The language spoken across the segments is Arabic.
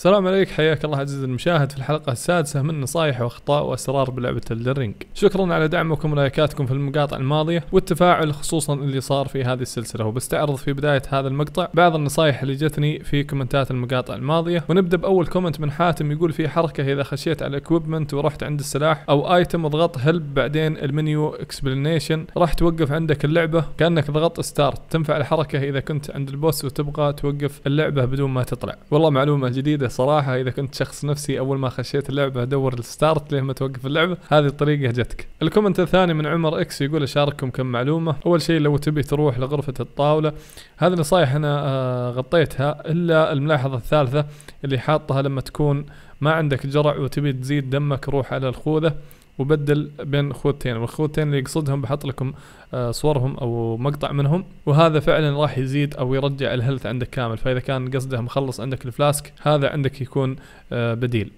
السلام عليك حياك الله عزيزي المشاهد في الحلقة السادسة من نصائح واخطاء واسرار بلعبة الدرينج شكرا على دعمكم ولايكاتكم في المقاطع الماضية والتفاعل خصوصا اللي صار في هذه السلسلة وبستعرض في بداية هذا المقطع بعض النصائح اللي جتني في كومنتات المقاطع الماضية ونبدأ بأول كومنت من حاتم يقول في حركة إذا خشيت على الاكويبمنت ورحت عند السلاح أو ايتم وضغط هلب بعدين المنيو اكسبلينيشن راح توقف عندك اللعبة كأنك ضغط ستارت تنفع الحركة إذا كنت عند البوس وتبغى توقف اللعبة بدون ما تطلع والله معلومة جديدة جيده صراحه اذا كنت شخص نفسي اول ما خشيت اللعبه ادور الستارت ليه ما توقف اللعبه هذه الطريقه جتك الكومنت الثاني من عمر اكس يقول اشارككم كم معلومه اول شيء لو تبي تروح لغرفه الطاوله هذه نصايح انا آه، غطيتها الا الملاحظه الثالثه اللي حاطها لما تكون ما عندك جرع وتبي تزيد دمك روح على الخوذه وبدل بين خوتين والخوتين اللي يقصدهم بحط لكم آه، صورهم او مقطع منهم وهذا فعلا راح يزيد او يرجع الهيلث عندك كامل فاذا كان قصده مخلص عندك الفلاسك هذا عندك يكون آه، بديل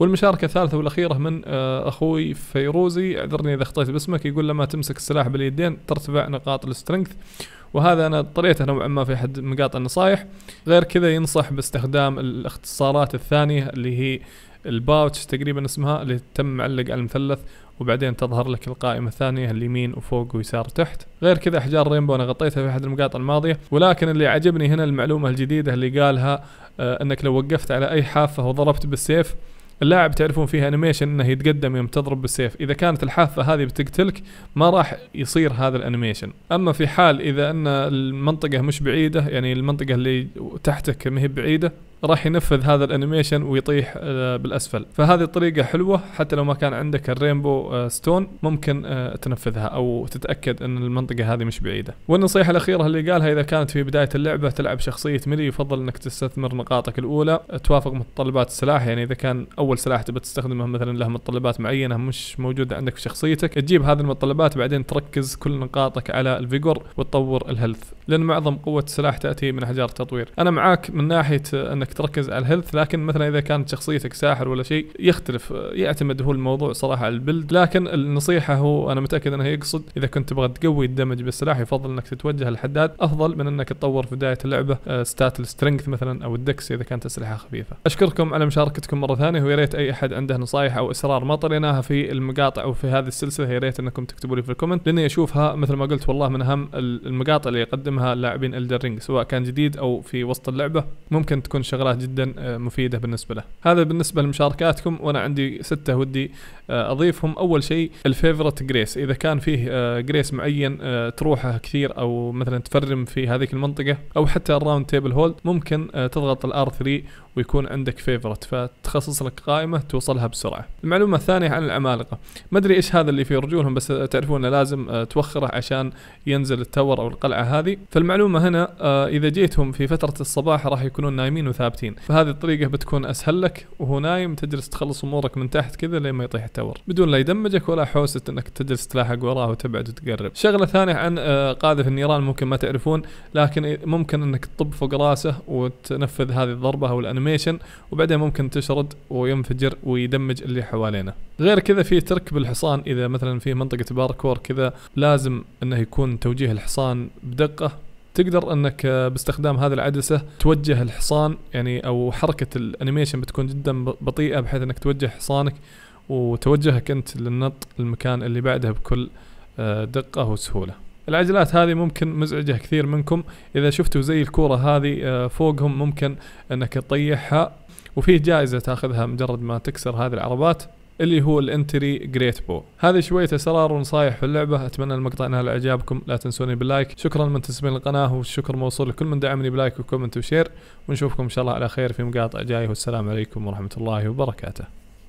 والمشاركة الثالثة والأخيرة من آه، أخوي فيروزي اعذرني إذا أخطيت باسمك يقول لما تمسك السلاح باليدين ترتفع نقاط السترينث وهذا انا طريته نوعا ما في احد مقاطع النصائح غير كذا ينصح باستخدام الاختصارات الثانيه اللي هي الباوتش تقريبا اسمها اللي تم معلق على المثلث وبعدين تظهر لك القائمة الثانية اليمين وفوق ويسار تحت غير كذا احجار رينبو انا غطيتها في احد المقاطع الماضية ولكن اللي عجبني هنا المعلومة الجديدة اللي قالها آه انك لو وقفت على اي حافة وضربت بالسيف اللاعب تعرفون فيه انيميشن انه يتقدم يوم تضرب بالسيف اذا كانت الحافه هذه بتقتلك ما راح يصير هذا الانيميشن اما في حال اذا ان المنطقه مش بعيده يعني المنطقه اللي تحتك ما هي بعيده راح ينفذ هذا الانيميشن ويطيح آه، بالاسفل فهذه طريقه حلوه حتى لو ما كان عندك الرينبو آه، ستون ممكن آه، تنفذها او تتاكد ان المنطقه هذه مش بعيده والنصيحه الاخيره اللي قالها اذا كانت في بدايه اللعبه تلعب شخصيه ملي يفضل انك تستثمر نقاطك الاولى توافق متطلبات السلاح يعني اذا كان اول سلاح تبي تستخدمه مثلا له متطلبات معينه مش موجوده عندك في شخصيتك تجيب هذه المتطلبات بعدين تركز كل نقاطك على الفيجور وتطور الهيلث لان معظم قوه السلاح تاتي من احجار التطوير انا معاك من ناحيه انك انك تركز على الهيلث لكن مثلا اذا كانت شخصيتك ساحر ولا شيء يختلف يعتمد هو الموضوع صراحه على البلد لكن النصيحه هو انا متاكد انه يقصد اذا كنت تبغى تقوي الدمج بالسلاح يفضل انك تتوجه للحداد افضل من انك تطور في بدايه اللعبه آه، ستات السترينث مثلا او الدكس اذا كانت اسلحه خفيفه. اشكركم على مشاركتكم مره ثانيه ويا ريت اي احد عنده نصائح او اسرار ما طريناها في المقاطع او في هذه السلسله يا ريت انكم تكتبوا لي في الكومنت لاني اشوفها مثل ما قلت والله من اهم المقاطع اللي يقدمها لاعبين الدرينج سواء كان جديد او في وسط اللعبه ممكن تكون شغل شغلات جدا آه، مفيده بالنسبه له هذا بالنسبه لمشاركاتكم وانا عندي سته ودي آه، اضيفهم اول شيء الفيفورت جريس اذا كان فيه آه، جريس معين تروحه كثير او مثلا تفرم في هذيك المنطقه او حتى الراوند تيبل هولد ممكن تضغط الار 3 ويكون عندك فيفرت فتخصص لك قائمه توصلها بسرعه. المعلومه الثانيه عن العمالقه، ما ادري ايش هذا اللي في رجولهم بس تعرفون لازم آه، توخره عشان ينزل التور او القلعه هذه، فالمعلومه هنا آه، اذا جيتهم في فتره الصباح راح يكونون نايمين وثابتين، فهذه الطريقه بتكون اسهل لك وهو نايم تجلس تخلص امورك من تحت كذا لين ما يطيح التور، بدون لا يدمجك ولا حوسه انك تجلس تلاحق وراه وتبعد وتقرب. شغله ثانيه عن آه، قاذف النيران ممكن ما تعرفون لكن ممكن انك تطب فوق راسه وتنفذ هذه الضربه او الانمي انيميشن وبعدين ممكن تشرد وينفجر ويدمج اللي حوالينا غير كذا في ترك بالحصان اذا مثلا في منطقه باركور كذا لازم انه يكون توجيه الحصان بدقه تقدر انك آه، باستخدام هذه العدسه توجه الحصان يعني او حركه الانيميشن بتكون جدا بطيئه بحيث انك توجه حصانك وتوجهك انت للنط المكان اللي بعده بكل آه، دقه وسهوله العجلات هذه ممكن مزعجه كثير منكم اذا شفتوا زي الكوره هذه آه، فوقهم ممكن انك تطيحها وفيه جائزه تاخذها مجرد ما تكسر هذه العربات اللي هو الانتري جريت بو هذه شويه اسرار ونصايح في اللعبه اتمنى المقطع نال اعجابكم لا تنسوني باللايك شكرا من تسمين القناه والشكر موصول لكل من دعمني بلايك وكومنت وشير ونشوفكم ان شاء الله على خير في مقاطع جايه والسلام عليكم ورحمه الله وبركاته